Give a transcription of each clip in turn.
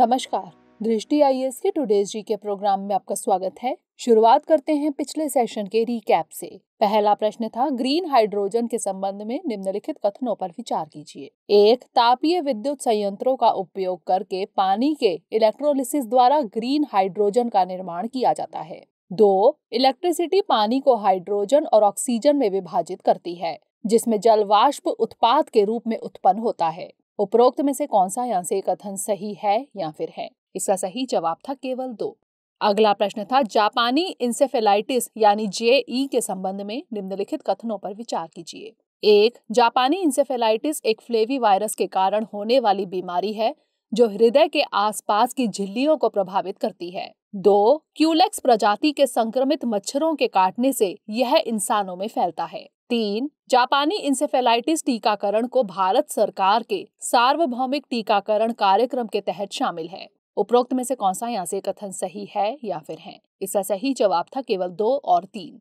नमस्कार दृष्टि I S के टुडेज जी के प्रोग्राम में आपका स्वागत है शुरुआत करते हैं पिछले सेशन के रीकैप से पहला प्रश्न था ग्रीन हाइड्रोजन के संबंध में निम्नलिखित कथनों पर विचार कीजिए एक तापीय विद्युत संयंत्रों का उपयोग करके पानी के इलेक्ट्रोलिसिस द्वारा ग्रीन हाइड्रोजन का निर्माण किया जाता है दो इलेक्ट्रिसिटी पानी को हाइड्रोजन और ऑक्सीजन में विभाजित करती है जिसमें जल वाष्प उत्पाद के रूप में उत्पन्न होता है उपरोक्त में से कौन सा यहाँ से कथन सही है या फिर है इसका सही जवाब था केवल दो अगला प्रश्न था जापानी इंसेफेलाइटिस यानी जेई के संबंध में निम्नलिखित कथनों पर विचार कीजिए एक जापानी इंसेफेलाइटिस एक फ्लेवी वायरस के कारण होने वाली बीमारी है जो हृदय के आसपास की झिल्लियों को प्रभावित करती है दो क्यूलेक्स प्रजाति के संक्रमित मच्छरों के काटने से यह इंसानों में फैलता है तीन जापानी इंसेफेलाइटिस टीकाकरण को भारत सरकार के सार्वभौमिक टीकाकरण कार्यक्रम के तहत शामिल है उपरोक्त में से कौन सा यहाँ से कथन सही है या फिर है इसका सही जवाब था केवल दो और तीन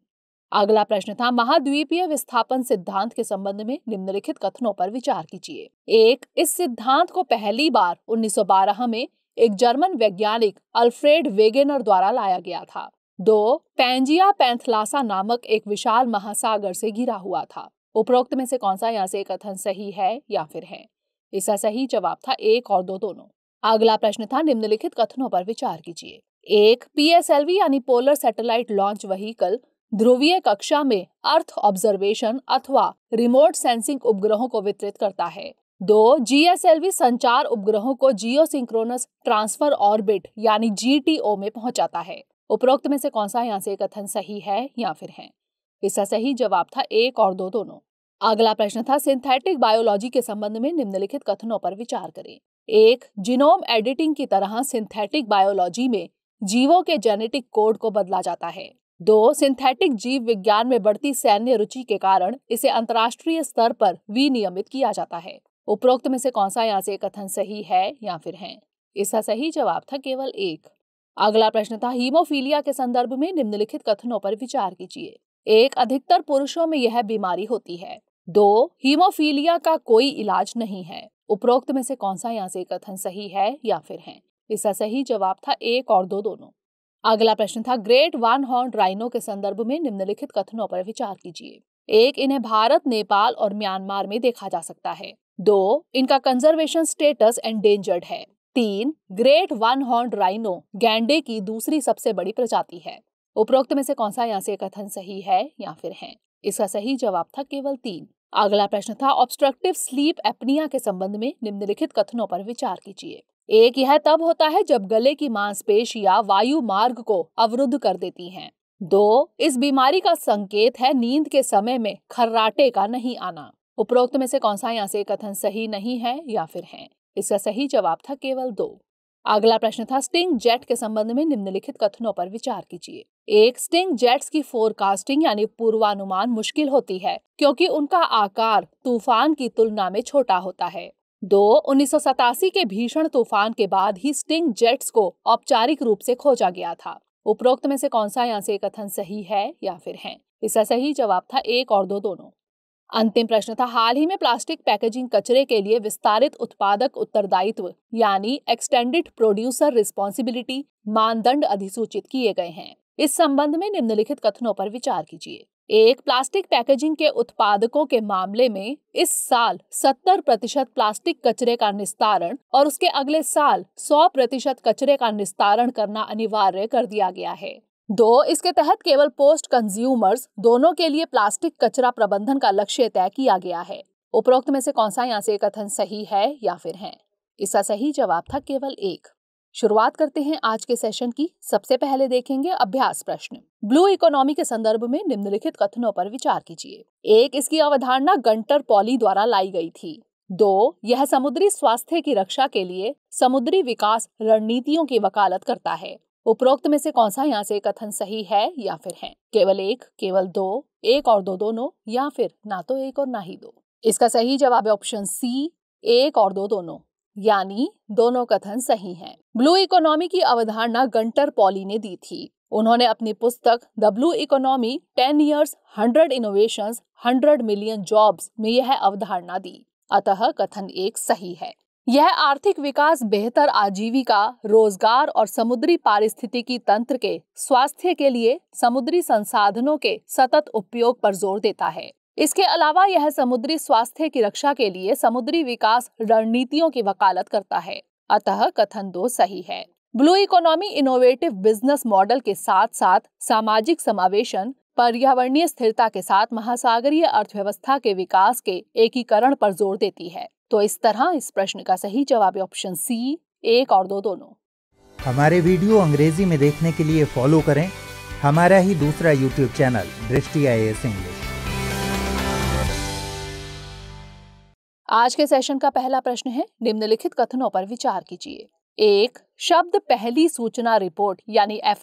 अगला प्रश्न था महाद्वीपीय विस्थापन सिद्धांत के संबंध में निम्नलिखित कथनों पर विचार कीजिए एक इस सिद्धांत को पहली बार 1912 में एक जर्मन वैज्ञानिक अल्फ्रेड वेगेनर द्वारा लाया गया था दो पैंजिया पैंथलासा नामक एक विशाल महासागर से घिरा हुआ था उपरोक्त में से कौन सा यहाँ से कथन सही है या फिर है इसका सही जवाब था एक और दो दोनों अगला प्रश्न था निम्नलिखित कथनों पर विचार कीजिए एक पीएसएलवी यानी पोलर सैटेलाइट लॉन्च वहीकल ध्रुवीय कक्षा में अर्थ ऑब्जर्वेशन अथवा रिमोट सेंसिंग उपग्रहों को वितरित करता है दो जीएसएलवी संचार उपग्रहों को जियो सिंक्रोनस ट्रांसफर ऑर्बिट यानी जीटीओ में पहुंचाता है उपरोक्त में से कौन सा यहाँ से कथन सही है या फिर है इसका सही जवाब था एक और दो दोनों अगला प्रश्न था सिंथेटिक बायोलॉजी के संबंध में निम्नलिखित कथनों पर विचार करें एक जिनोम एडिटिंग की तरह सिंथेटिक बायोलॉजी में जीवों के जेनेटिक कोड को बदला जाता है दो सिंथेटिक जीव विज्ञान में बढ़ती सैन्य रुचि के कारण इसे अंतर्राष्ट्रीय स्तर पर विनियमित किया जाता है उपरोक्त में से कौन सा यहाँ से कथन सही है या फिर है इसका सही जवाब था केवल एक अगला प्रश्न था हीमोफीलिया के संदर्भ में निम्नलिखित कथनों पर विचार कीजिए एक अधिकतर पुरुषों में यह बीमारी होती है दो हीमोफीलिया का कोई इलाज नहीं है उपरोक्त में से कौन सा यहाँ से कथन सही है या फिर है इसका सही जवाब था एक और दो दोनों अगला प्रश्न था ग्रेट वन हॉर्न राइनो के संदर्भ में निम्नलिखित कथनों पर विचार कीजिए एक इन्हें भारत नेपाल और म्यांमार में देखा जा सकता है दो इनका कंजर्वेशन स्टेटस एंडेंजर्ड है तीन ग्रेट वन हॉर्न राइनो गैंडे की दूसरी सबसे बड़ी प्रजाति है उपरोक्त में से कौन सा यहाँ से कथन सही है या फिर है इसका सही जवाब था केवल तीन अगला प्रश्न था ऑब्स्ट्रक्टिव स्लीप एपनिया के संबंध में निम्नलिखित कथनों पर विचार कीजिए एक यह तब होता है जब गले की मांसपेशियां वायु मार्ग को अवरुद्ध कर देती हैं। दो इस बीमारी का संकेत है नींद के समय में खर्राटे का नहीं आना उपरोक्त में से कौन सा यहाँ से कथन सही नहीं है या फिर है इसका सही जवाब था केवल दो अगला प्रश्न था स्टिंग जेट के संबंध में निम्नलिखित कथनों पर विचार कीजिए एक स्टिंग जेट्स की फोरकास्टिंग यानी पूर्वानुमान मुश्किल होती है क्योंकि उनका आकार तूफान की तुलना में छोटा होता है दो उन्नीस के भीषण तूफान के बाद ही स्टिंग जेट्स को औपचारिक रूप से खोजा गया था उपरोक्त में से कौन सा यहाँ से कथन सही है या फिर है इसका सही जवाब था एक और दो दोनों अंतिम प्रश्न था हाल ही में प्लास्टिक पैकेजिंग कचरे के लिए विस्तारित उत्पादक उत्तरदायित्व यानी एक्सटेंडेड प्रोड्यूसर रिस्पॉन्सिबिलिटी मानदंड अधिसूचित किए गए हैं इस संबंध में निम्नलिखित कथनों पर विचार कीजिए एक प्लास्टिक पैकेजिंग के उत्पादकों के मामले में इस साल 70 प्रतिशत प्लास्टिक कचरे का निस्तारण और उसके अगले साल 100 प्रतिशत कचरे का निस्तारण करना अनिवार्य कर दिया गया है दो इसके तहत केवल पोस्ट कंज्यूमर्स दोनों के लिए प्लास्टिक कचरा प्रबंधन का लक्ष्य तय किया गया है उपरोक्त में से कौन सा यहाँ से कथन सही है या फिर है इसका सही जवाब था केवल एक शुरुआत करते हैं आज के सेशन की सबसे पहले देखेंगे अभ्यास प्रश्न ब्लू इकोनॉमी के संदर्भ में निम्नलिखित कथनों पर विचार कीजिए एक इसकी अवधारणा गंटर पॉली द्वारा लाई गई थी दो यह समुद्री स्वास्थ्य की रक्षा के लिए समुद्री विकास रणनीतियों की वकालत करता है उपरोक्त में से कौन सा यहाँ से कथन सही है या फिर है केवल एक केवल दो एक और दो दोनों या फिर ना तो एक और ना ही दो इसका सही जवाब है ऑप्शन सी एक और दो दोनों यानी दोनों कथन सही हैं। ब्लू इकोनॉमी की अवधारणा गंटर पॉली ने दी थी उन्होंने अपनी पुस्तक the blue economy ten years hundred innovation hundred million jobs में यह अवधारणा दी अतः कथन एक सही है यह आर्थिक विकास बेहतर आजीविका रोजगार और समुद्री पारिस्थितिकी तंत्र के स्वास्थ्य के लिए समुद्री संसाधनों के सतत उपयोग पर जोर देता है इसके अलावा यह समुद्री स्वास्थ्य की रक्षा के लिए समुद्री विकास रणनीतियों की वकालत करता है अतः कथन दो सही है blue economy innovative business model के साथ साथ सामाजिक समावेशन पर्यावरणीय स्थिरता के साथ महासागरीय अर्थव्यवस्था के विकास के एकीकरण पर जोर देती है तो इस तरह इस प्रश्न का सही जवाब ऑप्शन सी एक और दो दोनों हमारे वीडियो अंग्रेजी में देखने के लिए फॉलो करें हमारा ही दूसरा यूट्यूब चैनल दृष्टि आई इंग्लिश आज के सेशन का पहला प्रश्न है निम्नलिखित कथनों पर विचार कीजिए एक शब्द पहली सूचना रिपोर्ट यानी एफ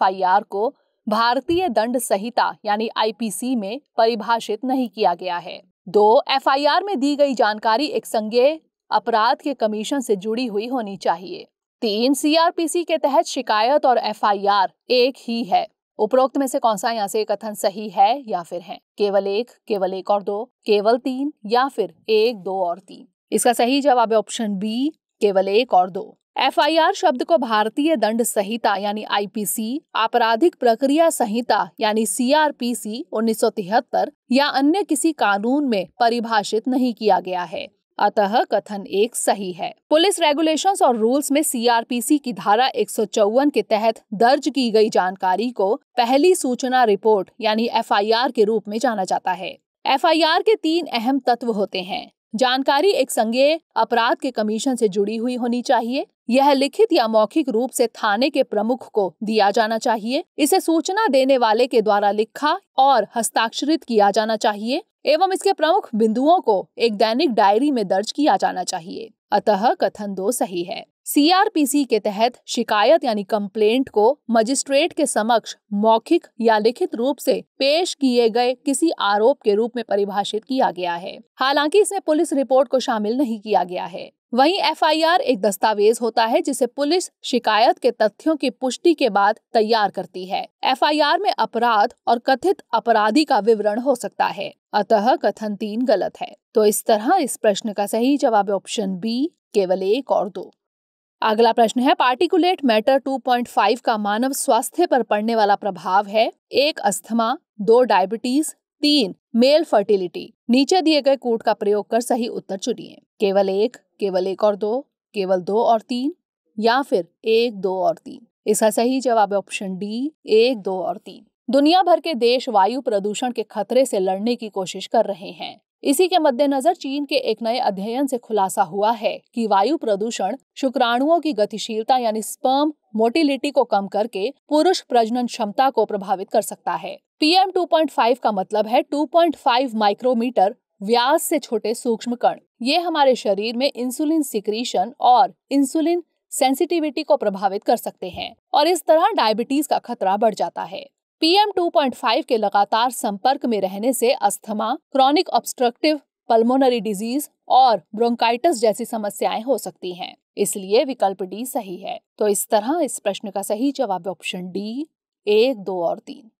को भारतीय दंड संहिता यानी आईपीसी में परिभाषित नहीं किया गया है दो एफआईआर में दी गई जानकारी एक संज्ञ अपराध के कमीशन से जुड़ी हुई होनी चाहिए तीन सीआरपीसी के तहत शिकायत और एफआईआर एक ही है उपरोक्त में से कौन सा यहाँ से कथन सही है या फिर है केवल एक केवल एक और दो केवल तीन या फिर एक दो और तीन इसका सही जवाब है ऑप्शन बी केवल एक और दो एफआईआर शब्द को भारतीय दंड संहिता यानी आईपीसी, आपराधिक प्रक्रिया संहिता यानी सीआरपीसी 1973 या अन्य किसी कानून में परिभाषित नहीं किया गया है अतः कथन एक सही है पुलिस रेगुलेशंस और रूल्स में सीआरपीसी की धारा एक के तहत दर्ज की गई जानकारी को पहली सूचना रिपोर्ट यानी एफआईआर के रूप में जाना जाता है एफआईआर के तीन अहम तत्व होते हैं जानकारी एक संज्ञेय अपराध के कमीशन से जुड़ी हुई होनी चाहिए यह लिखित या मौखिक रूप से थाने के प्रमुख को दिया जाना चाहिए इसे सूचना देने वाले के द्वारा लिखा और हस्ताक्षरित किया जाना चाहिए एवं इसके प्रमुख बिंदुओं को एक दैनिक डायरी में दर्ज किया जाना चाहिए अतः कथन दो सही है सीआरपीसी के तहत शिकायत यानी कंप्लेंट को मजिस्ट्रेट के समक्ष मौखिक या लिखित रूप से पेश किए गए किसी आरोप के रूप में परिभाषित किया गया है हालांकि इसमें पुलिस रिपोर्ट को शामिल नहीं किया गया है वहीं एफआईआर एक दस्तावेज होता है जिसे पुलिस शिकायत के तथ्यों की पुष्टि के बाद तैयार करती है एफआईआर में अपराध और कथित अपराधी का विवरण हो सकता है अतः कथन तीन गलत है तो इस तरह इस प्रश्न का सही जवाब ऑप्शन बी केवल एक और दो अगला प्रश्न है पार्टिकुलेट मैटर 2.5 का मानव स्वास्थ्य पर पड़ने वाला प्रभाव है एक अस्थमा दो डायबिटीज तीन मेल फर्टिलिटी नीचे दिए गए कोड का प्रयोग कर सही उत्तर चुनिए केवल एक केवल एक और दो केवल दो और तीन या फिर एक दो और तीन इसका सही जवाब है ऑप्शन डी एक दो और तीन दुनिया भर के देश वायु प्रदूषण के खतरे से लड़ने की कोशिश कर रहे हैं इसी के मद्देनजर चीन के एक नए अध्ययन से खुलासा हुआ है कि वायु प्रदूषण शुक्राणुओं की गतिशीलता यानी स्पर्म मोटिलिटी को कम करके पुरुष प्रजनन क्षमता को प्रभावित कर सकता है पीएम 2.5 का मतलब है 2.5 माइक्रोमीटर व्यास से छोटे सूक्ष्म कण ये हमारे शरीर में इंसुलिन सिक्रीशन और इंसुलिन सेंसिटिविटी को प्रभावित कर सकते हैं और इस तरह डायबिटीज का खतरा बढ़ जाता है पीएम 2.5 के लगातार संपर्क में रहने से asthma chronic obstructive pulmonary disease और ब्रोंकाइटिस जैसी समस्याएं हो सकती हैं इसलिए विकल्प डी सही है तो इस तरह इस प्रश्न का सही जवाब ऑप्शन डी एक दो और तीन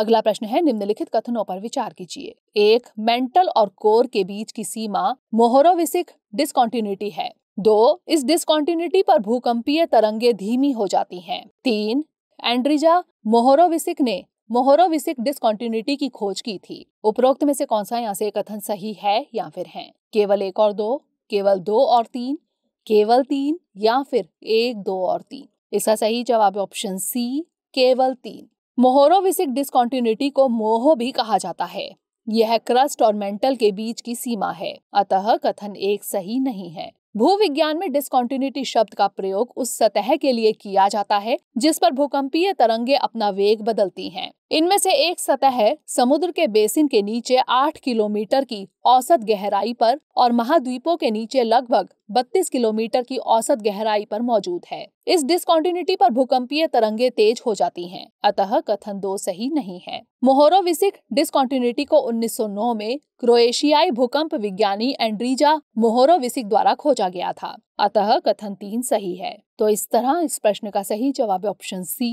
अगला प्रश्न है निम्नलिखित कथनों पर विचार कीजिए एक मेंटल और कोर के बीच की सीमा मोहरोविसिक डिस्कॉन्टिन्यूटी है दो इस डिस्कॉन्टिन्यूटी पर भूकंपीय तरंगे धीमी हो जाती हैं। तीन एंड्रिजा मोहरोविसिक ने मोहरोविसिक डिसकॉन्टिन्यूटी की खोज की थी उपरोक्त में से कौन सा यहाँ से कथन सही है या फिर है केवल एक और दो केवल दो और तीन केवल तीन या फिर एक दो और तीन इसका सही जवाब ऑप्शन सी केवल तीन मोहरोविसिक डिसकॉन्टिन्यूटी को मोह भी कहा जाता है यह क्रस्ट और मेंटल के बीच की सीमा है अतः कथन एक सही नहीं है भूविज्ञान में डिस्कॉन्टिन्यूटी शब्द का प्रयोग उस सतह के लिए किया जाता है जिस पर भूकंपीय तरंगे अपना वेग बदलती हैं। इनमें से एक सतह समुद्र के बेसिन के नीचे 8 किलोमीटर की औसत गहराई पर और महाद्वीपों के नीचे लगभग 32 किलोमीटर की औसत गहराई पर मौजूद है इस डिस्कॉन्टिन्यूटी पर भूकंपीय तरंगे तेज हो जाती हैं, अतः कथन दो सही नहीं है मोहरोविसिक डिस्कॉन्टिन्यूटी को 1909 में क्रोएशियाई भूकंप विज्ञानी एंड्रीजा मोहरोविसिक द्वारा खोजा गया था अतः कथन तीन सही है तो इस तरह इस प्रश्न का सही जवाब ऑप्शन सी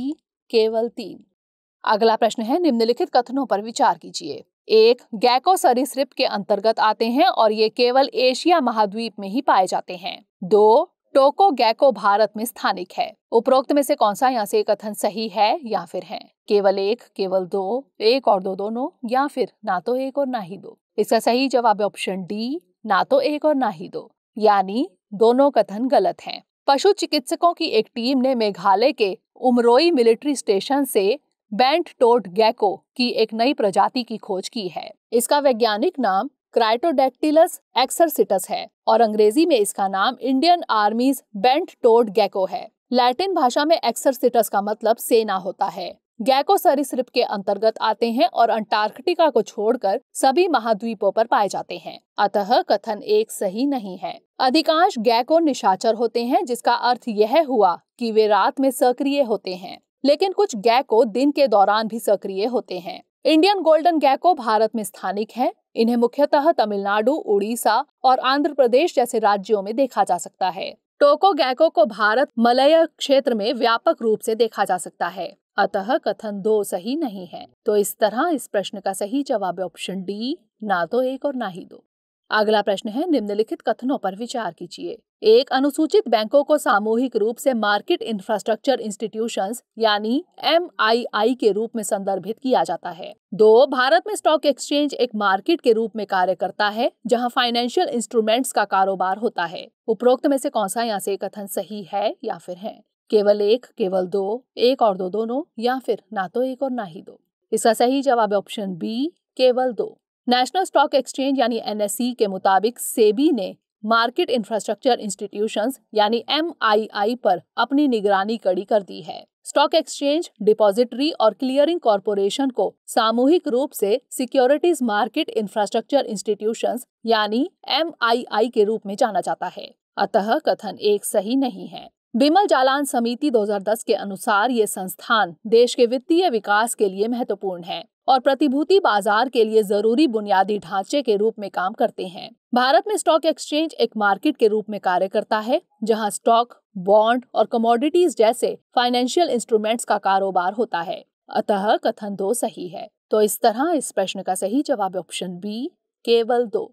केवल तीन अगला प्रश्न है निम्नलिखित कथनों पर विचार कीजिए एक गैको सरीसृप के अंतर्गत आते हैं और ये केवल एशिया महाद्वीप में ही पाए जाते हैं दो टोको गैको भारत में स्थानिक है उपरोक्त में से कौन सा यहाँ से कथन सही है या फिर है केवल एक केवल दो एक और दो दोनों या फिर ना तो एक और ना ही दो इसका सही जवाब ऑप्शन डी ना तो एक और ना ही दो यानी दोनों कथन गलत हैं पशु चिकित्सकों की एक टीम ने मेघालय के उमरोई मिलिट्री स्टेशन से बैंट टोट गैको की एक नई प्रजाति की खोज की है इसका वैज्ञानिक नाम क्राइटोडेक्टिलस एक्सरसिटस है और अंग्रेजी में इसका नाम Indian army's bent toed gecko है लैटिन भाषा में एक्सरसिटस का मतलब सेना होता है गैको सरिसप के अंतर्गत आते हैं और अंटार्कटिका को छोड़कर सभी महाद्वीपों पर पाए जाते हैं अतः कथन एक सही नहीं है अधिकांश गैको निशाचर होते हैं जिसका अर्थ यह हुआ कि वे रात में सक्रिय होते हैं लेकिन कुछ गैको दिन के दौरान भी सक्रिय होते हैं इंडियन गोल्डन गैको भारत में स्थानिक है इन्हें मुख्यतः तमिलनाडु उड़ीसा और आंध्र प्रदेश जैसे राज्यों में देखा जा सकता है टोको गैको को भारत मलय क्षेत्र में व्यापक रूप से देखा जा सकता है अतः कथन दो सही नहीं है तो इस तरह इस प्रश्न का सही जवाब ऑप्शन डी ना तो एक और ना ही दो अगला प्रश्न है निम्नलिखित कथनों पर विचार कीजिए एक अनुसूचित बैंकों को सामूहिक रूप से मार्केट इंफ्रास्ट्रक्चर इंस्टीट्यूशंस यानी एम के रूप में संदर्भित किया जाता है दो भारत में स्टॉक एक्सचेंज एक मार्केट के रूप में कार्य करता है जहां फाइनेंशियल इंस्ट्रूमेंट्स का कारोबार होता है उपरोक्त में से कौन सा यहाँ से कथन सही है या फिर है केवल एक केवल दो एक और दो दोनों या फिर ना तो एक और ना ही दो इसका सही जवाब है ऑप्शन बी केवल दो नेशनल स्टॉक एक्सचेंज यानी एन e के मुताबिक सेबी ने मार्केट इंफ्रास्ट्रक्चर इंस्टीट्यूशंस यानी एम पर अपनी निगरानी कड़ी कर दी है स्टॉक एक्सचेंज डिपॉजिटरी और क्लियरिंग कॉरपोरेशन को सामूहिक रूप से सिक्योरिटीज मार्केट इंफ्रास्ट्रक्चर इंस्टीट्यूशंस यानी एम के रूप में जाना जाता है अतः कथन एक सही नहीं है बिमल जालान समिति 2010 के अनुसार ये संस्थान देश के वित्तीय विकास के लिए महत्वपूर्ण है और प्रतिभूति बाजार के लिए जरूरी बुनियादी ढांचे के रूप में काम करते हैं भारत में स्टॉक एक्सचेंज एक मार्केट के रूप में कार्य करता है जहां स्टॉक बॉन्ड और कमोडिटीज जैसे फाइनेंशियल इंस्ट्रूमेंट्स का कारोबार होता है अतः कथन दो सही है तो इस तरह इस प्रश्न का सही जवाब ऑप्शन बी केवल दो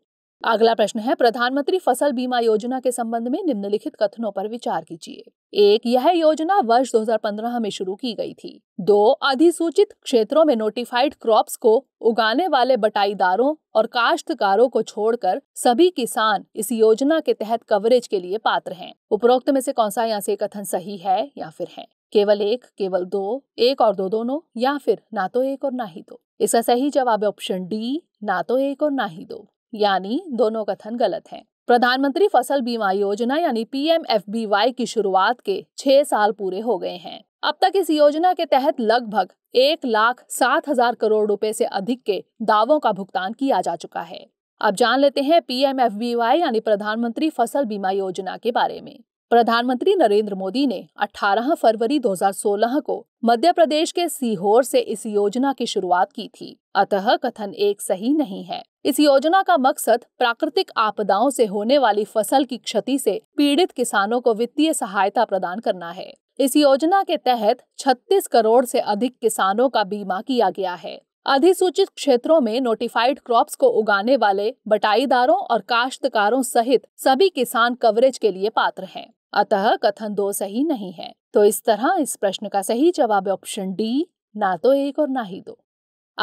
अगला प्रश्न है प्रधानमंत्री फसल बीमा योजना के संबंध में निम्नलिखित कथनों पर विचार कीजिए एक यह योजना वर्ष 2015 में शुरू की गई थी दो अधिसूचित क्षेत्रों में नोटिफाइड क्रॉप्स को उगाने वाले बटाईदारों और काश्तकारों को छोड़कर सभी किसान इस योजना के तहत कवरेज के लिए पात्र हैं उपरोक्त में से कौन सा यहाँ से कथन सही है या फिर है केवल एक केवल दो एक और दो दोनों या फिर ना तो एक और ना ही दो इसका सही जवाब ऑप्शन डी ना तो एक और ना ही दो यानी दोनों कथन गलत हैं प्रधानमंत्री फसल बीमा योजना यानी पीएमएफबीवाई की शुरुआत के छह साल पूरे हो गए हैं अब तक इस योजना के तहत लगभग एक लाख सात हजार करोड़ रुपए से अधिक के दावों का भुगतान किया जा चुका है अब जान लेते हैं पीएमएफबीवाई यानी प्रधानमंत्री फसल बीमा योजना के बारे में प्रधानमंत्री नरेंद्र मोदी ने 18 फरवरी 2016 को मध्य प्रदेश के सीहोर से इस योजना की शुरुआत की थी अतः कथन एक सही नहीं है इस योजना का मकसद प्राकृतिक आपदाओं से होने वाली फसल की क्षति से पीड़ित किसानों को वित्तीय सहायता प्रदान करना है इस योजना के तहत 36 करोड़ से अधिक किसानों का बीमा किया गया है अधिसूचित क्षेत्रों में नोटिफाइड क्रॉप्स को उगाने वाले बटाईदारों और काश्तकारों सहित सभी किसान कवरेज के लिए पात्र हैं अतः कथन दो सही नहीं है तो इस तरह इस प्रश्न का सही जवाब ऑप्शन डी ना तो एक और ना ही दो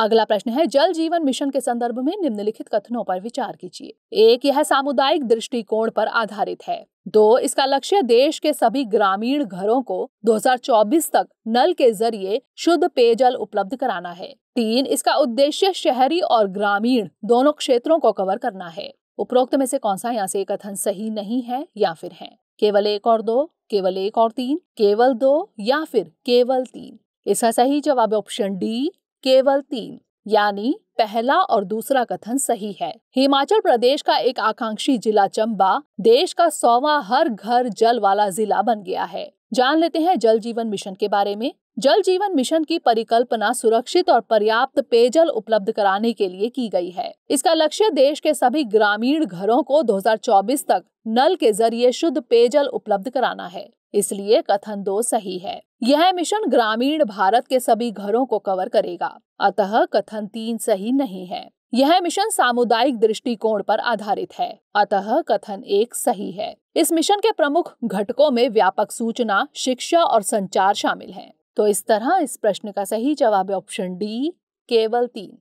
अगला प्रश्न है जल जीवन मिशन के संदर्भ में निम्नलिखित कथनों पर विचार कीजिए एक यह सामुदायिक दृष्टिकोण पर आधारित है दो इसका लक्ष्य देश के सभी ग्रामीण घरों को 2024 तक नल के जरिए शुद्ध पेयजल उपलब्ध कराना है तीन इसका उद्देश्य शहरी और ग्रामीण दोनों क्षेत्रों को कवर करना है उपरोक्त में से कौन सा यहाँ से कथन सही नहीं है या फिर है केवल एक और दो केवल एक और तीन केवल दो या फिर केवल तीन इसका सही जवाब ऑप्शन डी केवल तीन यानी पहला और दूसरा कथन सही है हिमाचल प्रदेश का एक आकांक्षी जिला चंबा देश का सौवा हर घर जल वाला जिला बन गया है जान लेते हैं जल जीवन मिशन के बारे में जल जीवन मिशन की परिकल्पना सुरक्षित और पर्याप्त पेयजल उपलब्ध कराने के लिए की गई है इसका लक्ष्य देश के सभी ग्रामीण घरों को 2024 तक नल के जरिए शुद्ध पेयजल उपलब्ध कराना है इसलिए कथन दो सही है यह मिशन ग्रामीण भारत के सभी घरों को कवर करेगा अतः कथन तीन सही नहीं है यह मिशन सामुदायिक दृष्टिकोण पर आधारित है अतः कथन एक सही है इस मिशन के प्रमुख घटकों में व्यापक सूचना शिक्षा और संचार शामिल हैं। तो इस तरह इस प्रश्न का सही जवाब ऑप्शन डी केवल तीन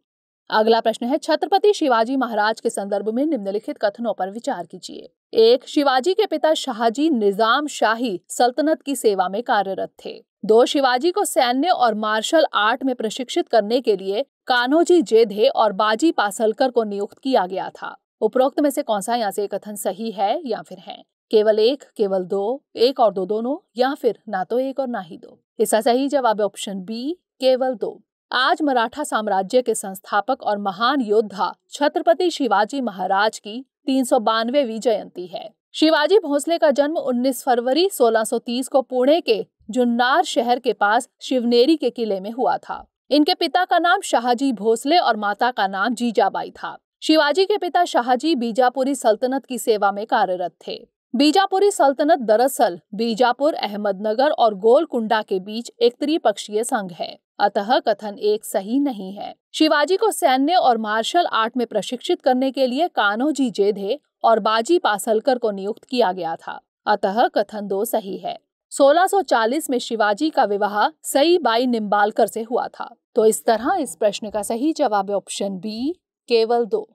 अगला प्रश्न है छत्रपति शिवाजी महाराज के संदर्भ में निम्नलिखित कथनों पर विचार कीजिए एक शिवाजी के पिता शाहजी निजाम शाही सल्तनत की सेवा में कार्यरत थे दो शिवाजी को सैन्य और मार्शल आर्ट में प्रशिक्षित करने के लिए कान्होजी जेधे और बाजी पासलकर को नियुक्त किया गया था उपरोक्त में से कौन सा यहाँ से कथन सही है या फिर है केवल एक केवल दो एक और दो दोनों या फिर ना तो एक और ना ही दो इसका सही जवाब ऑप्शन बी केवल दो आज मराठा साम्राज्य के संस्थापक और महान योद्धा छत्रपति शिवाजी महाराज की तीन सौ बानवेवी जयंती है शिवाजी भोसले का जन्म 19 फरवरी 1630 को पुणे के जुन्नार शहर के पास शिवनेरी के किले में हुआ था इनके पिता का नाम शाहजी भोसले और माता का नाम जीजाबाई था शिवाजी के पिता शाहजी बीजापुरी सल्तनत की सेवा में कार्यरत थे बीजापुरी सल्तनत दरअसल बीजापुर अहमदनगर और गोलकुंडा के बीच एक त्रिपक्षीय संघ है अतः कथन एक सही नहीं है शिवाजी को सैन्य और मार्शल आर्ट में प्रशिक्षित करने के लिए कानोजी जेधे और बाजी पासलकर को नियुक्त किया गया था अतः कथन दो सही है 1640 में शिवाजी का विवाह सई बाई निम्बालकर से हुआ था तो इस तरह इस प्रश्न का सही जवाब ऑप्शन बी केवल दो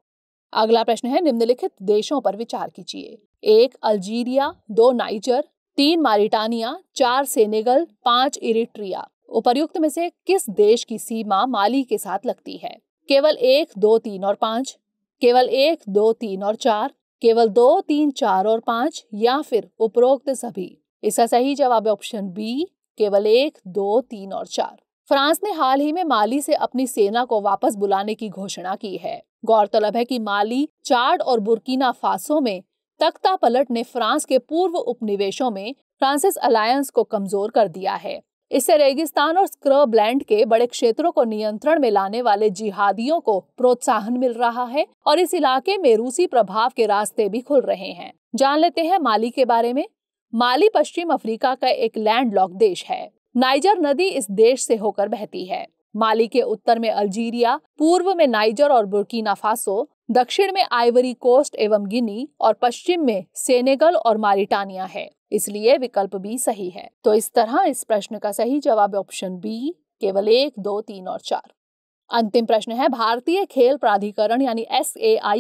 अगला प्रश्न है निम्नलिखित देशों पर विचार कीजिए एक अल्जीरिया दो नाइजर तीन मारिटानिया चार सेनेगल पांच इरिट्रिया उपर्युक्त में से किस देश की सीमा माली के साथ लगती है केवल एक दो तीन और पांच केवल एक दो तीन और चार केवल दो तीन चार और पांच या फिर उपरोक्त सभी इसका सही जवाब ऑप्शन बी केवल एक दो तीन और चार फ्रांस ने हाल ही में माली से अपनी सेना को वापस बुलाने की घोषणा की है गौरतलब है कि माली चार्ड और बुर्किना फासो में तख्ता पलट ने फ्रांस के पूर्व उपनिवेशों में फ्रांसिस अलायंस को कमजोर कर दिया है इससे रेगिस्तान और स्क्रबलैंड के बड़े क्षेत्रों को नियंत्रण में लाने वाले जिहादियों को प्रोत्साहन मिल रहा है और इस इलाके में रूसी प्रभाव के रास्ते भी खुल रहे हैं जान लेते हैं माली के बारे में माली पश्चिम अफ्रीका का एक लैंडलॉक देश है नाइजर नदी इस देश से होकर बहती है माली के उत्तर में अल्जीरिया पूर्व में नाइजर और बुर्कीना फासो दक्षिण में आइवरी कोस्ट एवं गिनी और पश्चिम में सेनेगल और मारिटानिया है इसलिए विकल्प बी सही है तो इस तरह इस प्रश्न का सही जवाब ऑप्शन बी केवल एक दो तीन और चार अंतिम प्रश्न है भारतीय खेल प्राधिकरण यानी एस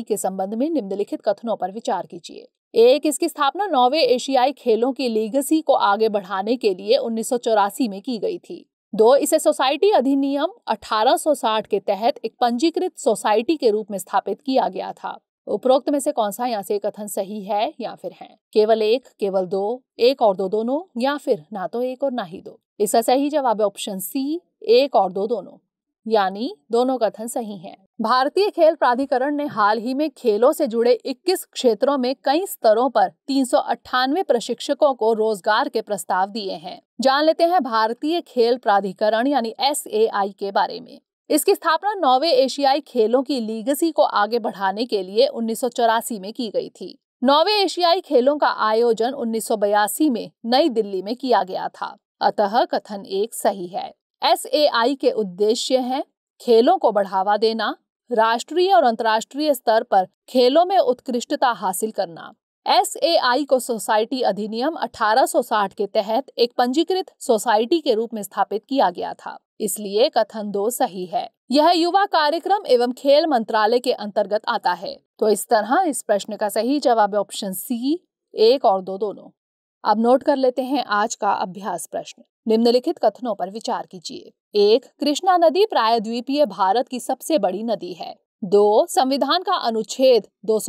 के संबंध में निम्नलिखित कथनों पर विचार कीजिए एक इसकी स्थापना नौवे एशियाई खेलों की लीगसी को आगे बढ़ाने के लिए उन्नीस में की गई थी दो इसे सोसाइटी अधिनियम 1860 के तहत एक पंजीकृत सोसाइटी के रूप में स्थापित किया गया था उपरोक्त में से कौन सा यहाँ से कथन सही है या फिर है केवल एक केवल दो एक और दो दोनों या फिर ना तो एक और ना ही दो इसका सही जवाब है ऑप्शन सी एक और दो दोनों यानी दोनों कथन सही हैं। भारतीय खेल प्राधिकरण ने हाल ही में खेलों से जुड़े 21 क्षेत्रों में कई स्तरों पर तीन प्रशिक्षकों को रोजगार के प्रस्ताव दिए हैं जान लेते हैं भारतीय खेल प्राधिकरण यानी एस के बारे में इसकी स्थापना नौवे एशियाई खेलों की लीगसी को आगे बढ़ाने के लिए उन्नीस में की गई थी नौवे एशियाई खेलों का आयोजन उन्नीस में नई दिल्ली में किया गया था अतः कथन एक सही है एस के उद्देश्य हैं खेलों को बढ़ावा देना राष्ट्रीय और अंतर्राष्ट्रीय स्तर पर खेलों में उत्कृष्टता हासिल करना एस को सोसाइटी अधिनियम 1860 के तहत एक पंजीकृत सोसाइटी के रूप में स्थापित किया गया था इसलिए कथन दो सही है यह युवा कार्यक्रम एवं खेल मंत्रालय के अंतर्गत आता है तो इस तरह इस प्रश्न का सही जवाब ऑप्शन सी एक और दो दोनों अब नोट कर लेते हैं आज का अभ्यास प्रश्न निम्नलिखित कथनों पर विचार कीजिए एक कृष्णा नदी प्रायद्वीपीय भारत की सबसे बड़ी नदी है दो संविधान का अनुच्छेद दो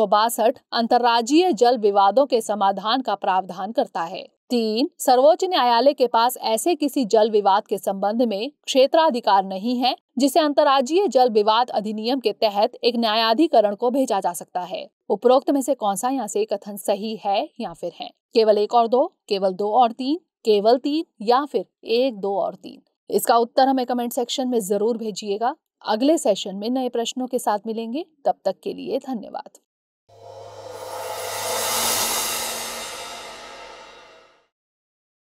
अंतर्राज्यीय जल विवादों के समाधान का प्रावधान करता है तीन सर्वोच्च न्यायालय के पास ऐसे किसी जल विवाद के संबंध में क्षेत्राधिकार नहीं है जिसे अंतर्राज्यीय जल विवाद अधिनियम के तहत एक न्यायाधिकरण को भेजा जा सकता है उपरोक्त में से कौन सा यहाँ से कथन सही है या फिर है केवल एक और दो केवल दो और तीन केवल तीन या फिर एक दो और तीन इसका उत्तर हमें कमेंट सेक्शन में जरूर भेजिएगा अगले सेशन में नए प्रश्नों के साथ मिलेंगे तब तक के लिए धन्यवाद